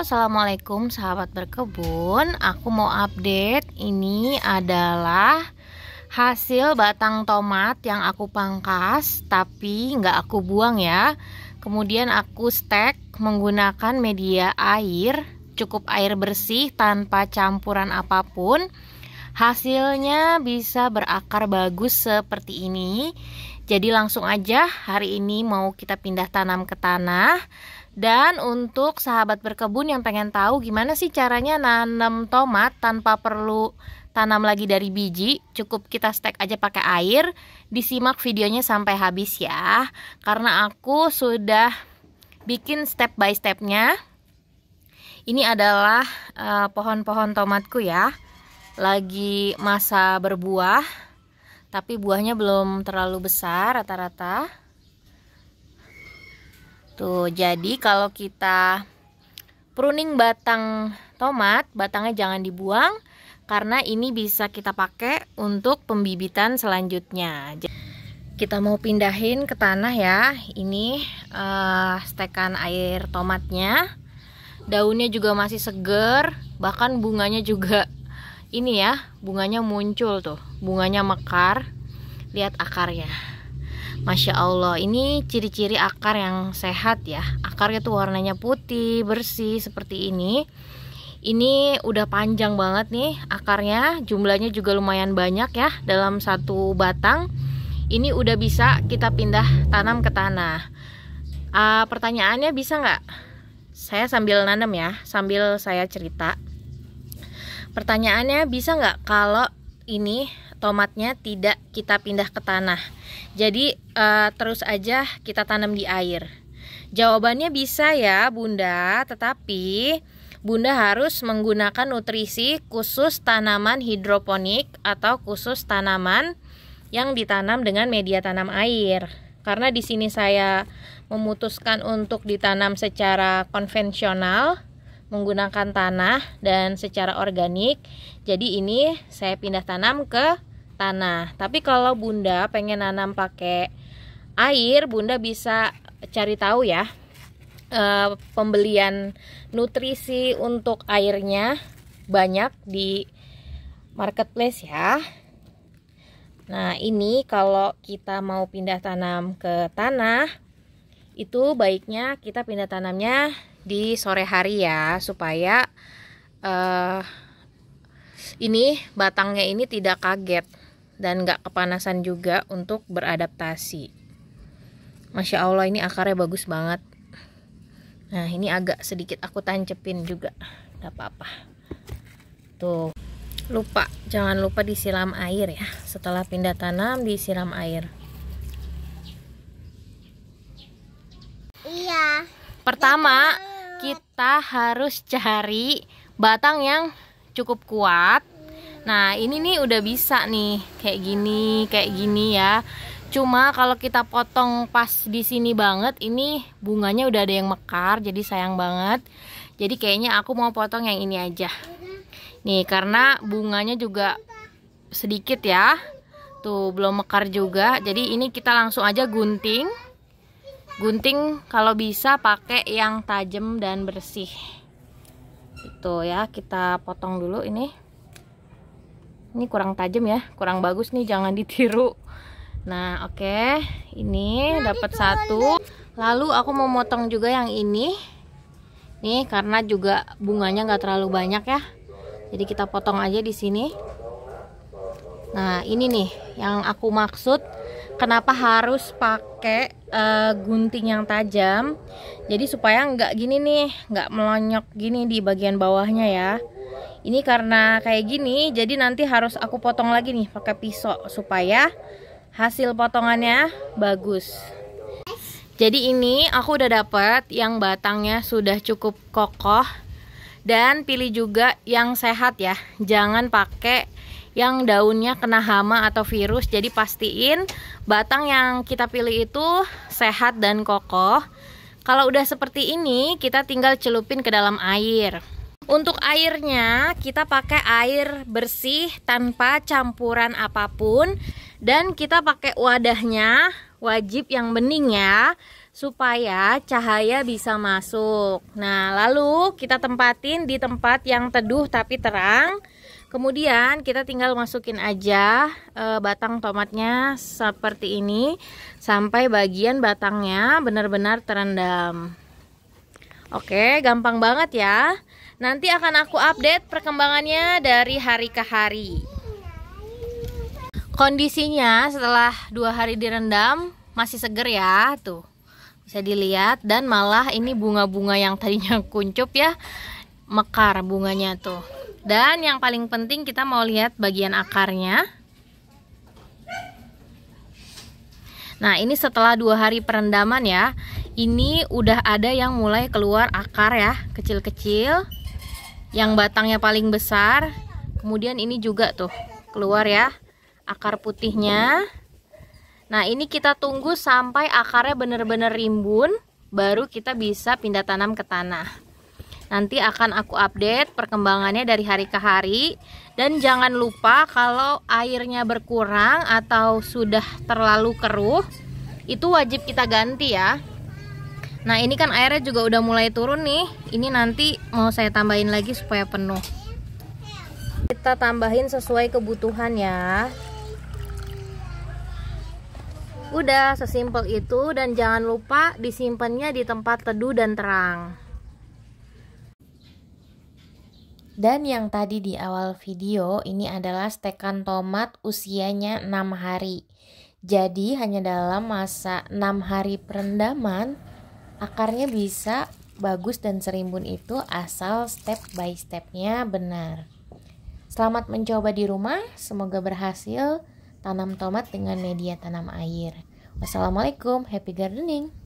assalamualaikum sahabat berkebun. Aku mau update. Ini adalah hasil batang tomat yang aku pangkas, tapi nggak aku buang ya. Kemudian aku stek menggunakan media air, cukup air bersih tanpa campuran apapun. Hasilnya bisa berakar bagus seperti ini. Jadi langsung aja hari ini mau kita pindah tanam ke tanah. Dan untuk sahabat berkebun yang pengen tahu gimana sih caranya nanam tomat tanpa perlu tanam lagi dari biji, cukup kita stek aja pakai air. Disimak videonya sampai habis ya. Karena aku sudah bikin step by stepnya. Ini adalah eh, pohon-pohon uh, tomatku ya. Lagi masa berbuah tapi buahnya belum terlalu besar rata-rata tuh jadi kalau kita pruning batang tomat batangnya jangan dibuang karena ini bisa kita pakai untuk pembibitan selanjutnya kita mau pindahin ke tanah ya ini uh, stekan air tomatnya daunnya juga masih seger bahkan bunganya juga ini ya bunganya muncul tuh bunganya mekar lihat akarnya Masya Allah ini ciri-ciri akar yang sehat ya akarnya tuh warnanya putih bersih seperti ini ini udah panjang banget nih akarnya jumlahnya juga lumayan banyak ya dalam satu batang ini udah bisa kita pindah tanam ke tanah uh, pertanyaannya bisa nggak saya sambil nanam ya sambil saya cerita Pertanyaannya bisa nggak kalau ini tomatnya tidak kita pindah ke tanah. Jadi uh, terus aja kita tanam di air. Jawabannya bisa ya, Bunda, tetapi Bunda harus menggunakan nutrisi khusus tanaman hidroponik atau khusus tanaman yang ditanam dengan media tanam air. Karena di sini saya memutuskan untuk ditanam secara konvensional, menggunakan tanah dan secara organik. Jadi ini saya pindah tanam ke tanah. Tapi kalau Bunda pengen nanam pakai air, Bunda bisa cari tahu ya e, pembelian nutrisi untuk airnya banyak di marketplace ya. Nah, ini kalau kita mau pindah tanam ke tanah itu baiknya kita pindah tanamnya di sore hari ya supaya uh, ini batangnya ini tidak kaget dan nggak kepanasan juga untuk beradaptasi. Masya Allah ini akarnya bagus banget. Nah ini agak sedikit aku tancepin juga, nggak apa-apa. Tuh lupa jangan lupa disiram air ya setelah pindah tanam disiram air iya pertama iya, kita harus cari batang yang cukup kuat nah ini nih udah bisa nih kayak gini kayak gini ya cuma kalau kita potong pas di sini banget ini bunganya udah ada yang mekar jadi sayang banget jadi kayaknya aku mau potong yang ini aja nih karena bunganya juga sedikit ya tuh belum mekar juga jadi ini kita langsung aja gunting gunting kalau bisa pakai yang tajam dan bersih itu ya kita potong dulu ini ini kurang tajam ya kurang bagus nih jangan ditiru nah oke okay. ini nah, dapat satu lalu aku mau motong juga yang ini nih karena juga bunganya nggak terlalu banyak ya jadi kita potong aja di sini Nah ini nih yang aku maksud kenapa harus pakai uh, gunting yang tajam jadi supaya nggak gini nih nggak melonyok gini di bagian bawahnya ya ini karena kayak gini jadi nanti harus aku potong lagi nih pakai pisau supaya hasil potongannya bagus jadi ini aku udah dapet yang batangnya sudah cukup kokoh dan pilih juga yang sehat ya jangan pakai yang daunnya kena hama atau virus. Jadi pastiin batang yang kita pilih itu sehat dan kokoh. Kalau udah seperti ini, kita tinggal celupin ke dalam air. Untuk airnya, kita pakai air bersih tanpa campuran apapun dan kita pakai wadahnya wajib yang bening ya supaya cahaya bisa masuk. Nah, lalu kita tempatin di tempat yang teduh tapi terang Kemudian kita tinggal masukin aja e, batang tomatnya seperti ini sampai bagian batangnya benar-benar terendam. Oke, gampang banget ya. Nanti akan aku update perkembangannya dari hari ke hari. Kondisinya setelah dua hari direndam masih seger ya tuh. Bisa dilihat dan malah ini bunga-bunga yang tadinya kuncup ya mekar bunganya tuh. Dan yang paling penting kita mau lihat bagian akarnya. Nah, ini setelah dua hari perendaman ya. Ini udah ada yang mulai keluar akar ya, kecil-kecil. Yang batangnya paling besar. Kemudian ini juga tuh, keluar ya. Akar putihnya. Nah, ini kita tunggu sampai akarnya benar-benar rimbun. Baru kita bisa pindah tanam ke tanah. Nanti akan aku update perkembangannya dari hari ke hari. Dan jangan lupa kalau airnya berkurang atau sudah terlalu keruh, itu wajib kita ganti ya. Nah ini kan airnya juga udah mulai turun nih Ini nanti mau saya tambahin lagi supaya penuh Kita tambahin sesuai kebutuhan ya Udah sesimpel itu dan jangan lupa disimpannya di tempat teduh dan terang Dan yang tadi di awal video ini adalah stekan tomat usianya 6 hari. Jadi hanya dalam masa 6 hari perendaman akarnya bisa bagus dan serimbun itu asal step by stepnya benar. Selamat mencoba di rumah, semoga berhasil tanam tomat dengan media tanam air. Wassalamualaikum, happy gardening.